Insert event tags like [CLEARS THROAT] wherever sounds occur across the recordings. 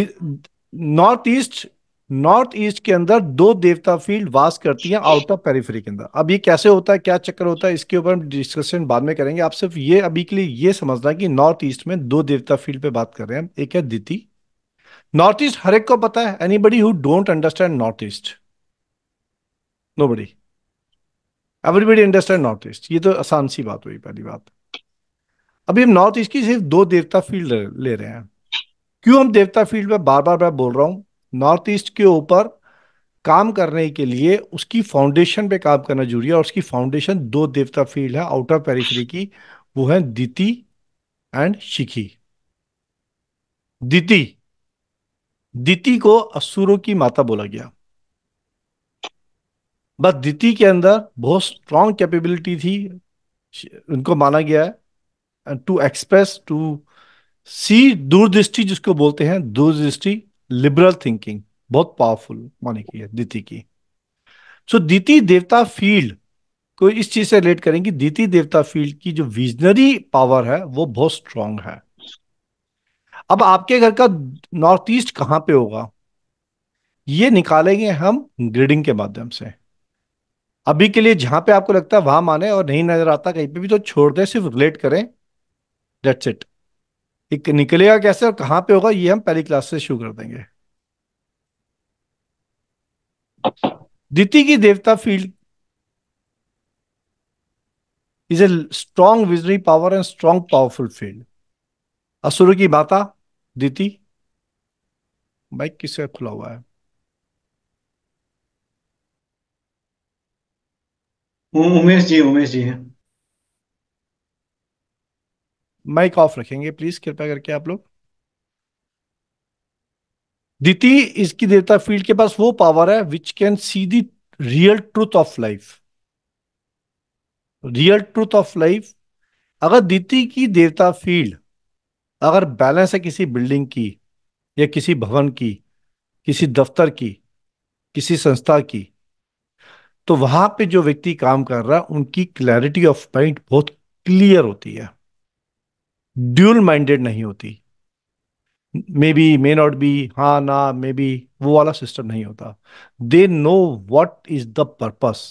north east north east के अंदर दो देवता फील्ड वास करती हैं आउट ऑफ पेरिफेरी के अंदर अब ये कैसे होता है क्या चक्कर होता है इसके ऊपर हम डिस्कशन बाद में करेंगे आप सिर्फ ये अभी के लिए ये समझना कि नॉर्थ ईस्ट में दो देवता फील्ड पे बात कर रहे हैं एक है दिति नॉर्थ ईस्ट हर एक को पता है anybody who don't understand north east nobody everybody understand north east ये तो आसान सी बात हुई पहली बात अभी हम नॉर्थ ईस्ट की सिर्फ दो देवता फील्ड ले रहे हैं क्यों हम देवता फील्ड में बार बार मैं बोल रहा हूं नॉर्थ ईस्ट के ऊपर काम करने के लिए उसकी फाउंडेशन पे काम करना जरूरी है और उसकी फाउंडेशन दो देवता फील्ड है आउट ऑफ पेरिफेरी की वो है दीति एंड शिखी दीति दीति को असुरों की माता बोला गया बस दीति के अंदर बहुत स्ट्रांग कैपेबिलिटी थी उनको माना गया है टू एक्सप्रेस टू सी दूरदृष्टि जिसको बोलते हैं दूरदृष्टि लिबरल थिंकिंग बहुत पावरफुल मानी की है दीति की सो so, दीति देवता फील्ड को इस चीज से रिलेट करेंगे दीति देवता फील्ड की जो विजनरी पावर है वो बहुत स्ट्रांग है अब आपके घर का नॉर्थ ईस्ट कहां पे होगा ये निकालेंगे हम ग्रेडिंग के माध्यम से अभी के लिए जहां पे आपको लगता है वहां माने और नहीं नजर आता कहीं पे भी तो छोड़ दे सिर्फ रिलेट करें डेट्स इट एक निकलेगा कैसे और कहाँ पे होगा ये हम पहली क्लास से शुरू कर देंगे दिति की देवता field is a strong visionary power and strong powerful field असुर की माता दिति बाइक किसका खुला हुआ है उमेश जी उमेश जी है माइक ऑफ रखेंगे प्लीज कृपया करके आप लोग दिति इसकी देवता फील्ड के पास वो पावर है which can see the real truth of life real truth of life अगर दिति की देवता फील्ड अगर बैलेंस है किसी बिल्डिंग की या किसी भवन की किसी दफ्तर की किसी संस्था की तो वहां पे जो व्यक्ति काम कर रहा है उनकी क्लैरिटी ऑफ माइंड बहुत क्लियर होती है ड्यूल माइंडेड नहीं होती may be may not be हाँ ना मे बी वो वाला सिस्टम नहीं होता they know what is the purpose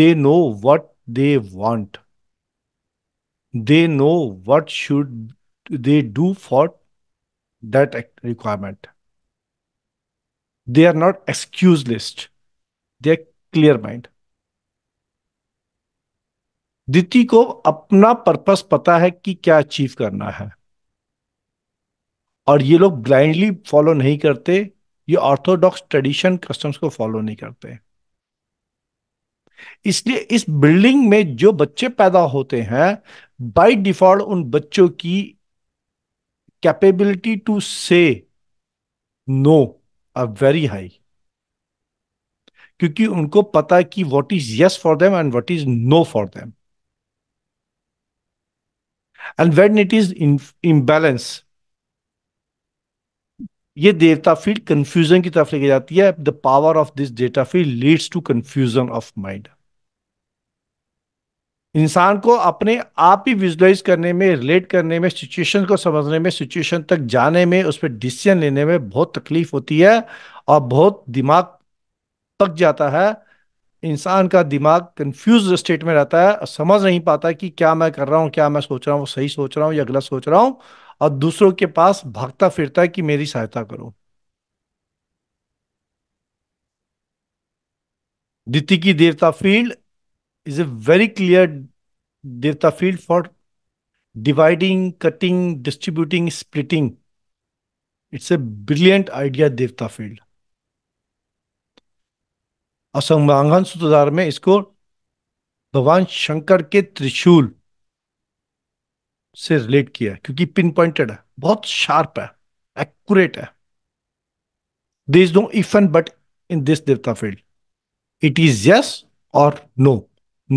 they know what they want they know what should they do for that requirement they are not excuse list they are clear mind Diti को अपना purpose पता है कि क्या achieve करना है और ये लोग ब्लाइंडली फॉलो नहीं करते ये ऑर्थोडॉक्स ट्रेडिशन कस्टम्स को फॉलो नहीं करते इसलिए इस बिल्डिंग में जो बच्चे पैदा होते हैं बाय डिफॉल्ट उन बच्चों की capability to say no a very high क्योंकि उनको पता है कि what is yes for them and what is no for them and when it is in imbalance, ये देवता फील्ड कंफ्यूजन की तरफ लेके जाती है the power of this data field leads to confusion of mind इंसान को अपने आप ही विजुलाइज करने में रिलेट करने में सिचुएशन को समझने में सिचुएशन तक जाने में उस पर डिसीजन लेने में बहुत तकलीफ होती है और बहुत दिमाग पक जाता है इंसान का दिमाग कंफ्यूज स्टेट में रहता है समझ नहीं पाता कि क्या मैं कर रहा हूँ क्या मैं सोच रहा हूँ सही सोच रहा हूँ या गलत सोच रहा हूँ और दूसरों के पास भागता फिरता है कि मेरी सहायता करो दिति की देवता field is a very clear देवता field for dividing cutting distributing splitting it's a brilliant idea देवता फील्ड असंभांगन सूत्रधार में इसको भगवान शंकर के त्रिशूल से रिलेट किया है क्योंकि पिन पॉइंटेड है बहुत शार्प है एक्यूरेट है there is no if and but in this देवता फील्ड इट इज यस और no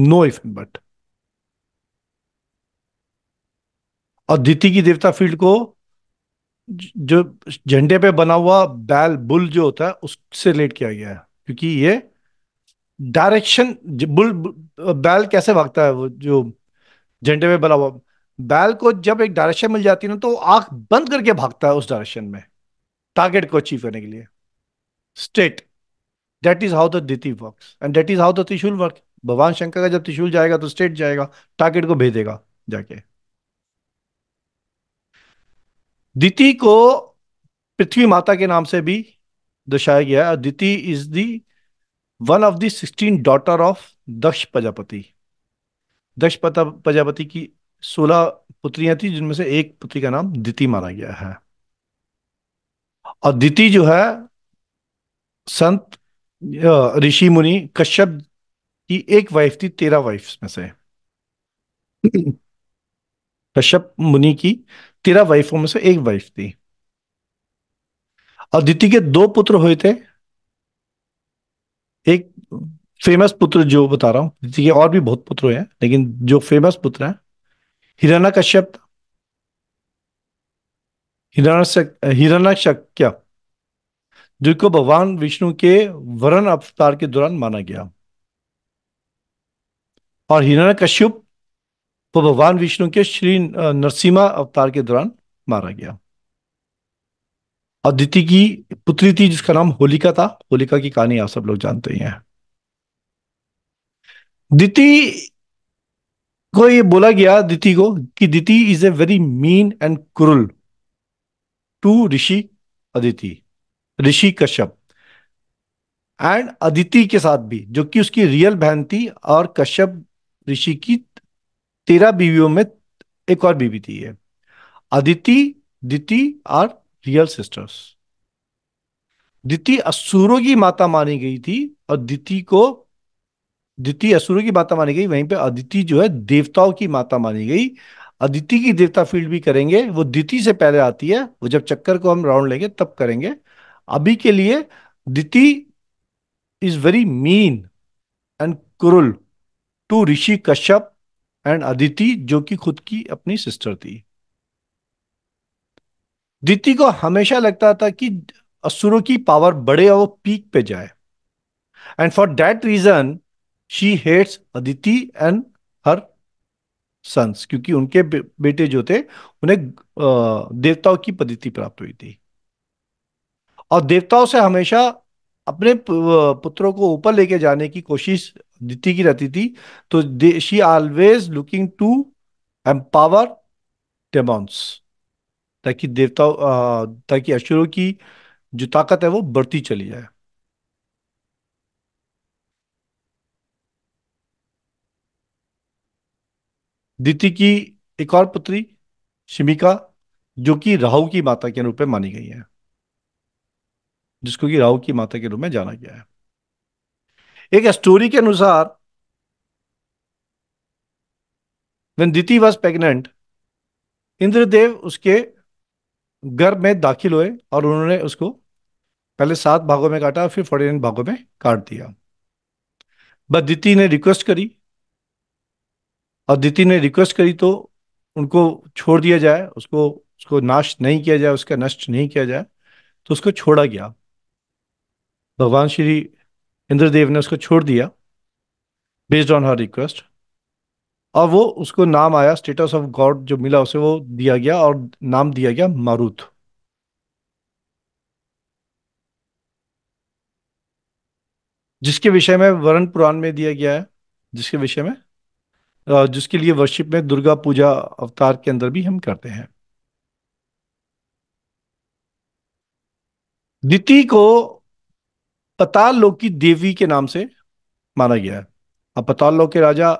no if and but और द्वितीय की देवता फील्ड को जो झंडे पे बना हुआ बैल बुल जो होता है उससे रिलेट किया गया है क्योंकि ये डायरेक्शन बुल बैल कैसे भागता है वो जो झंडे में बला हुआ बैल को जब एक डायरेक्शन मिल जाती है ना तो आंख बंद करके भागता है उस डायरेक्शन में टारगेट को अचीव करने के लिए state that is how the Diti work and that is how the trishul work भगवान शंकर का जब त्रिशूल जाएगा तो स्टेट जाएगा टारगेट को भेजेगा जाके दिति को पृथ्वी माता के नाम से भी दर्शाया गया है Diti is the one of sixteen sixteen daughter of Daksha Prajapati Daksha Prajapati की सोलह पुत्रियां थी जिनमें से एक पुत्री का नाम दिति माना गया है और दिति जो है संत ऋषि मुनि कश्यप की एक वाइफ थी तेरह वाइफ में से [CLEARS THROAT] कश्यप मुनि की तेरह वाइफों में से एक वाइफ थी और दिति के दो पुत्र हुए थे एक फेमस पुत्र जो बता रहा हूँ ये और भी बहुत पुत्र हैं लेकिन जो फेमस पुत्र है हिरणा कश्यप हिरणा शक्य जिनको भगवान विष्णु के वरण अवतार के दौरान माना गया और हिरणा कश्यप वो भगवान विष्णु के श्री नरसिम्हा अवतार के दौरान मारा गया अदिति की पुत्री थी जिसका नाम होलिका था होलिका की कहानी आप सब लोग जानते ही हैं दिति को ये बोला गया दिति को कि Diti is a very mean and cruel to rishi Aditi rishi Kashyap and Aditi के साथ भी जो कि उसकी रियल बहन थी और कश्यप ऋषि की तेरह बीवियों में एक और बीवी थी ये अदिति दिति और रियल सिस्टर्स दिति असुरों की माता मानी गई थी और दिति को दिति असुरों की माता मानी गई वहीं पे अदिति जो है देवताओं की माता मानी गई अदिति की देवता फील्ड भी करेंगे वो दिति से पहले आती है वो जब चक्कर को हम राउंड लेंगे तब करेंगे अभी के लिए Diti is very mean and cruel to rishi Kashyap and Aditi जो कि खुद की अपनी सिस्टर थी दीति को हमेशा लगता था कि असुरों की पावर बढ़े और वो पीक पे जाए and for that reason she hates Aditi and her sons क्योंकि उनके बेटे जो थे उन्हें देवताओं की पद्धति प्राप्त हुई थी और देवताओं से हमेशा अपने पुत्रों को ऊपर लेके जाने की कोशिश दिति की रहती थी तो she always looking to empower demons ताकि देवताओं ताकि असुरों की जो ताकत है वो बढ़ती चली जाए दीति की एक और पुत्री शिमिका जो कि राहु की माता के रूप में मानी गई है जिसको कि राहु की माता के रूप में जाना गया है एक स्टोरी के अनुसार दीति वॉज was इंद्रदेव उसके गर्भ में दाखिल हुए और उन्होंने उसको पहले सात भागों में काटा फिर फोर्टी नाइन भागों में काट दिया बस दीति ने रिक्वेस्ट करी और दीति ने रिक्वेस्ट करी तो उनको छोड़ दिया जाए उसको उसको नाश नहीं किया जाए उसका नष्ट नहीं किया जाए तो उसको छोड़ा गया भगवान श्री इंद्रदेव ने उसको छोड़ दिया बेस्ड ऑन हर रिक्वेस्ट और वो उसको नाम आया स्टेटस ऑफ गॉड जो मिला उसे वो दिया गया और नाम दिया गया मारुत जिसके विषय में वरण पुराण में दिया गया है जिसके विषय में जिसके लिए वर्षिप में दुर्गा पूजा अवतार के अंदर भी हम करते हैं दिति को पताल लोक की देवी के नाम से माना गया है अब पताल लोक के राजा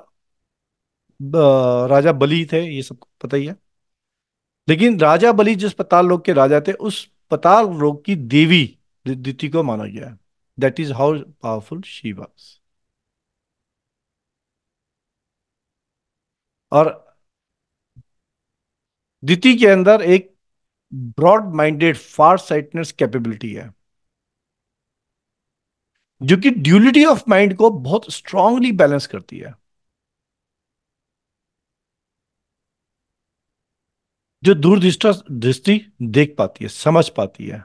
राजा बली थे ये सब पता ही है लेकिन राजा बली जिस पताल लोक के राजा थे उस पताल लोक की देवी दिति को माना गया है that is how powerful Shiva और दिति के अंदर एक broad minded far sightness capability है जो कि ड्यूलिटी ऑफ माइंड को बहुत स्ट्रांगली बैलेंस करती है जो दूरदृष्टा दृष्टि देख पाती है समझ पाती है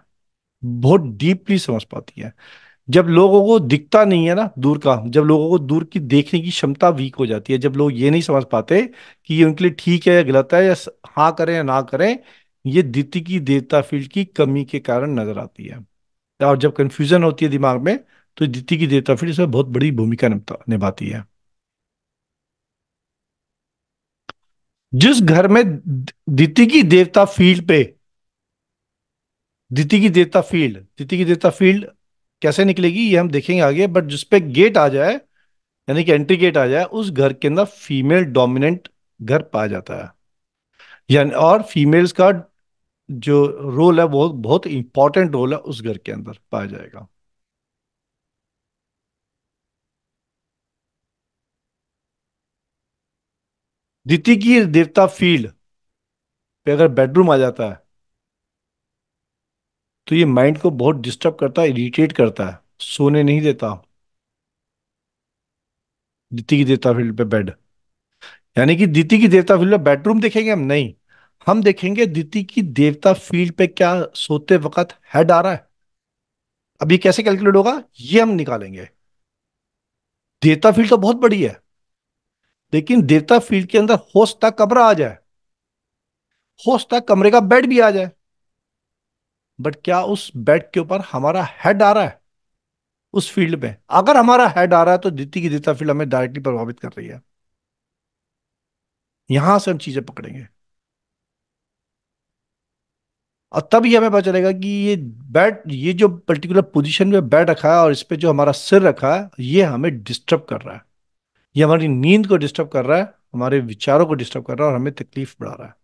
बहुत डीपली समझ पाती है जब लोगों को दिखता नहीं है ना दूर का जब लोगों को दूर की देखने की क्षमता वीक हो जाती है जब लोग ये नहीं समझ पाते कि ये उनके लिए ठीक है या गलत है या हाँ करें या ना करें ये दिति की देवता फील्ड की कमी के कारण नजर आती है और जब कन्फ्यूजन होती है दिमाग में तो दिति की देवता फील्ड इसमें बहुत बड़ी भूमिका निभाती है जिस घर में दिति की देवता फील्ड पे दिति की देवता फील्ड दिति की देवता फील्ड कैसे निकलेगी ये हम देखेंगे आगे बट जिसपे गेट आ जाए यानी कि एंट्री गेट आ जाए उस घर के अंदर फीमेल डोमिनेंट घर पाया जाता है यानी और फीमेल्स का जो रोल है वो बहुत इंपॉर्टेंट रोल है उस घर के अंदर पाया जाएगा दिति की देवता फील्ड पे अगर बेडरूम आ जाता है तो ये माइंड को बहुत डिस्टर्ब करता है इरिटेट करता है सोने नहीं देता दिति की देवता फील्ड पे बेड यानी कि दिति की देवता फील्ड पे बेडरूम देखेंगे हम नहीं हम देखेंगे दिति की देवता फील्ड पे क्या सोते वक्त हेड आ रहा है अब ये कैसे कैलकुलेट होगा ये हम निकालेंगे देवता फील्ड तो बहुत बड़ी है लेकिन देवता फील्ड के अंदर हो सकता कमरा आ जाए हो सकता कमरे का बेड भी आ जाए बट क्या उस बेड के ऊपर हमारा हेड आ रहा है उस फील्ड में अगर हमारा हेड आ रहा है तो द्वितीय की देवता फील्ड हमें डायरेक्टली प्रभावित कर रही है यहां से हम चीजें पकड़ेंगे और तब ये हमें पता चलेगा कि ये बैट ये जो पर्टिकुलर पोजीशन में बैट रखा है और इस पर जो हमारा सिर रखा है ये हमें डिस्टर्ब कर रहा है ये हमारी नींद को डिस्टर्ब कर रहा है हमारे विचारों को डिस्टर्ब कर रहा है और हमें तकलीफ बढ़ा रहा है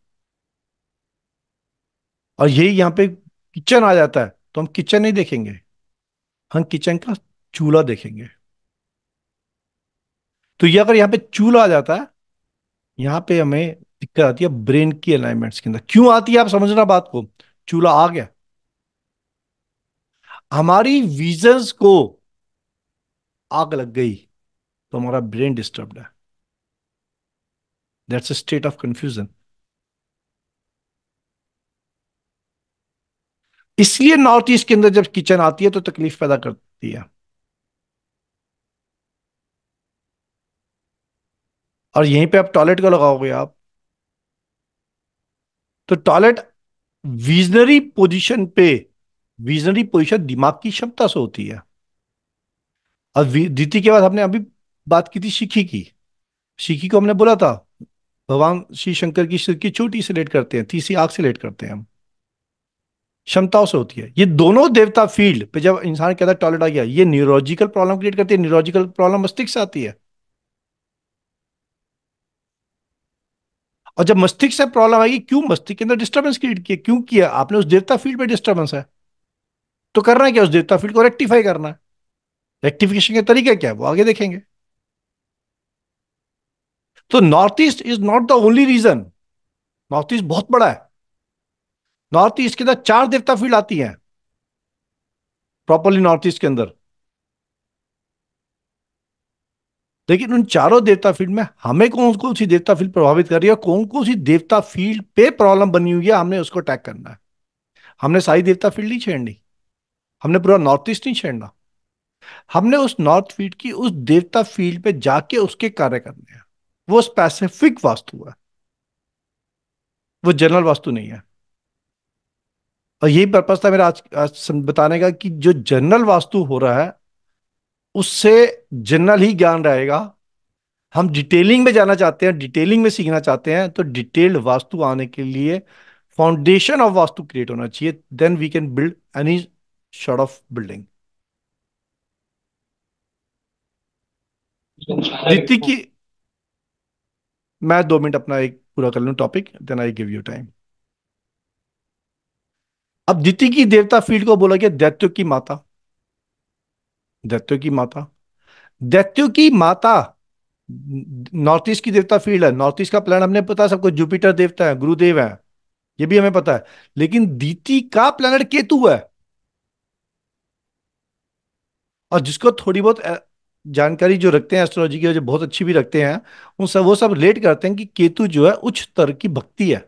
और यही यहाँ पे किचन आ जाता है तो हम किचन नहीं देखेंगे हम किचन का चूल्हा देखेंगे तो ये अगर यहाँ पे चूल्हा आ जाता है यहाँ पे हमें दिक्कत आती है ब्रेन की अलाइनमेंट्स के अंदर क्यों आती है आप समझना बात को चूल्हा आ गया हमारी विजन्स को आग लग गई तो हमारा ब्रेन डिस्टर्ब है that's a state of confusion इसलिए नॉर्थ ईस्ट के अंदर जब किचन आती है तो तकलीफ पैदा करती है और यहीं पे आप टॉयलेट का लगाओगे आप तो टॉयलेट विजनरी पोजीशन पे विजनरी पोजीशन दिमाग की क्षमता से होती है और द्वितीय के बाद हमने अभी बात की थी शिखी की शिखी को हमने बोला था भगवान श्री शंकर की सिर की चोटी से लेट करते हैं तीसरी आग से लेट करते हैं हम क्षमताओं से होती है ये दोनों देवता फील्ड पे जब इंसान कहता है टॉयलेट आ गया ये न्यूरोलॉजिकल प्रॉब्लम क्रिएट करती है न्यूरोलॉजिकल प्रॉब्लम मस्तिष्क से आती है और जब मस्तिष्क से प्रॉब्लम आएगी क्यों मस्तिष्क के अंदर डिस्टर्बेंस क्रिएट किया क्यों किया आपने उस देवता फील्ड पे डिस्टर्बेंस है तो करना है क्या उस देवता फील्ड को रेक्टिफाई करना है रेक्टिफिकेशन के तरीके क्या है वो आगे देखेंगे तो north east is not the only region north east बहुत बड़ा है नॉर्थ ईस्ट के अंदर चार देवता फील्ड आती हैं प्रॉपरली नॉर्थ ईस्ट के अंदर लेकिन उन चारों देवता फील्ड में हमें कौन कौन सी देवता फील्ड प्रभावित कर रही है कौन कौन सी देवता फील्ड पे प्रॉब्लम बनी हुई है हमने उसको अटैक करना है हमने सारी देवता फील्ड नहीं छेड़नी हमने पूरा नॉर्थ ईस्ट नहीं छेड़ना हमने उस नॉर्थ फील्ड की उस देवता फील्ड पे जाके उसके कार्य करने हैं वो स्पेसिफिक वास्तु है वो जनरल वास्तु नहीं है और यही पर्पज था मेरा आज, आज बताने का कि जो जनरल वास्तु हो रहा है उससे जनरल ही ज्ञान रहेगा हम डिटेलिंग में जाना चाहते हैं डिटेलिंग में सीखना चाहते हैं तो डिटेल्ड वास्तु आने के लिए फाउंडेशन ऑफ वास्तु क्रिएट होना चाहिए then we can build any sort of building रीति की मैं दो मिनट अपना एक पूरा कर लू topic then I give you time अब दिति की देवता फील्ड को बोला गया दैत्य की माता दैत्यो की माता दैत्यो की माता नॉर्थ ईस्ट की देवता फील्ड है नॉर्थ ईस्ट का प्लान हमने पता है सबको जुपिटर देवता है गुरुदेव है ये भी हमें पता है लेकिन दीति का प्लेनेट केतु है और जिसको थोड़ी बहुत जानकारी जो रखते हैं एस्ट्रोलॉजी की जो बहुत अच्छी भी रखते हैं उन सब वो सब रिलेट करते हैं कि केतु जो है उच्च स्तर की भक्ति है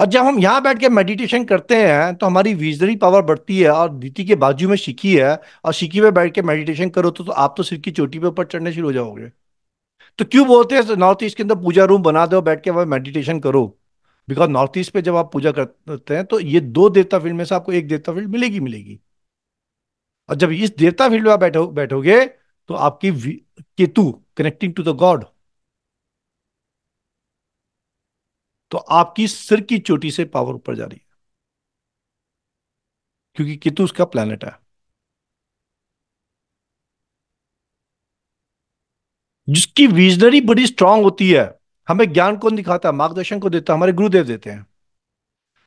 और जब हम यहाँ बैठ के मेडिटेशन करते हैं तो हमारी विजनरी पावर बढ़ती है और धीति के बाजू में शिकी है और शिकी में बैठ के मेडिटेशन करो तो, तो आप तो सिर की चोटी पे ऊपर चढ़ने शुरू हो जाओगे तो क्यों बोलते हैं नॉर्थ ईस्ट के अंदर पूजा रूम बना दो बैठ के वहाँ मेडिटेशन करो बिकॉज नॉर्थ ईस्ट पे जब आप पूजा करते हैं तो ये दो देवता फील्ड में से आपको एक देवता फील्ड मिलेगी मिलेगी और जब इस देवता फील्ड में बैठो बैठोगे तो आपकी Ketu connecting to the god तो आपकी सिर की चोटी से पावर ऊपर जा रही है क्योंकि केतु उसका प्लैनेट है जिसकी विजनरी बड़ी स्ट्रांग होती है हमें ज्ञान कौन दिखाता है मार्गदर्शन को देता है हमारे गुरुदेव देते हैं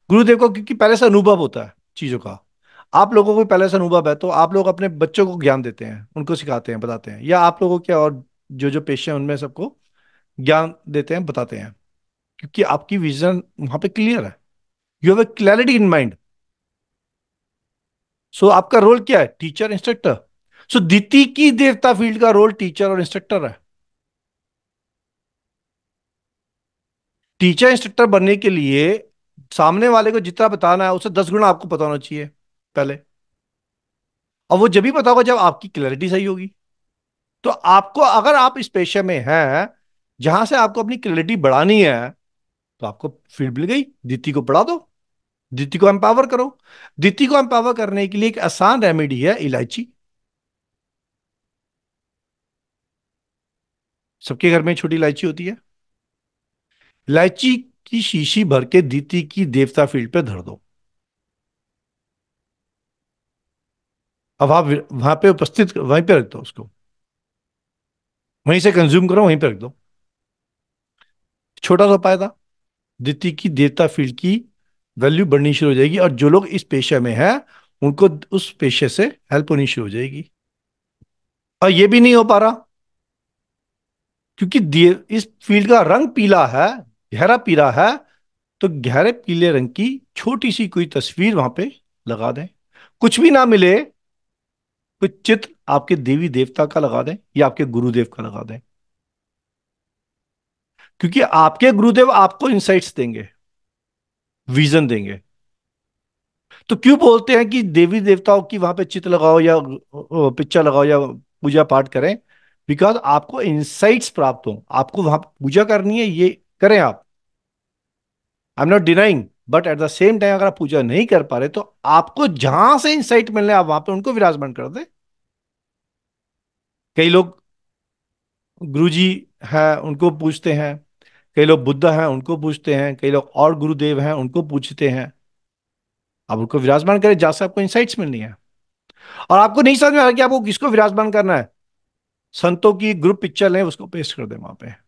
गुरुदेव को क्योंकि पहले से अनुभव होता है चीजों का आप लोगों को पहले से अनुभव है तो आप लोग अपने बच्चों को ज्ञान देते हैं उनको सिखाते हैं बताते हैं या आप लोगों के और जो जो पेशे हैं उनमें सबको ज्ञान देते हैं बताते हैं क्योंकि आपकी विजन वहां पे क्लियर है you have a clarity in mind so आपका रोल क्या है टीचर इंस्ट्रक्टर सो so, की देवता फील्ड का रोल टीचर और इंस्ट्रक्टर है टीचर इंस्ट्रक्टर बनने के लिए सामने वाले को जितना बताना है उसे दस गुना आपको बताना चाहिए पहले और वो जब भी पता होगा जब आपकी क्लैरिटी सही होगी तो आपको अगर आप इस पेशे में हैं जहां से आपको अपनी क्लैरिटी बढ़ानी है तो आपको फील्ड मिल गई दीति को पढ़ा दो दीति को एम्पावर करो दीति को एम्पावर करने के लिए एक आसान रेमेडी है इलायची सबके घर में छोटी इलायची होती है इलायची की शीशी भर के दीति की देवता फील्ड पर धर दो अब आप वहां पे उपस्थित वहीं पे रख दो उसको वहीं से कंज्यूम करो वहीं पे रख दो छोटा सा फायदा द्वितीय की देवता फील्ड की वैल्यू बढ़नी शुरू हो जाएगी और जो लोग इस पेशे में हैं उनको उस पेशे से हेल्प होनी शुरू हो जाएगी और ये भी नहीं हो पा रहा क्योंकि इस फील्ड का रंग पीला है गहरा पीला है तो गहरे पीले रंग की छोटी सी कोई तस्वीर वहां पे लगा दें कुछ भी ना मिले तो चित्र आपके देवी देवता का लगा दें या आपके गुरुदेव का लगा दें क्योंकि आपके गुरुदेव आपको इंसाइट्स देंगे विजन देंगे तो क्यों बोलते हैं कि देवी देवताओं की वहां पे चित्र लगाओ या पिक्चर लगाओ या पूजा पाठ करें बिकॉज आपको इंसाइट्स प्राप्त हो आपको वहां पूजा करनी है ये करें आप I am not denying but at the same time अगर आप पूजा नहीं कर पा रहे तो आपको जहां से इंसाइट रहे आप वहां पर उनको विराजमान कर दे कई लोग गुरुजी है उनको पूछते हैं कई लोग बुद्ध हैं उनको पूछते हैं कई लोग और गुरुदेव हैं उनको पूछते हैं आप उनको विराजमान करें जहां से आपको इंसाइट्स मिलनी है और आपको नहीं समझ में आ रहा कि आपको किसको विराजमान करना है संतों की ग्रुप पिक्चर लें उसको पेस्ट कर दें वहां पे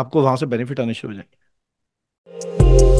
आपको वहां से बेनिफिट आने शुरू हो जाएंगे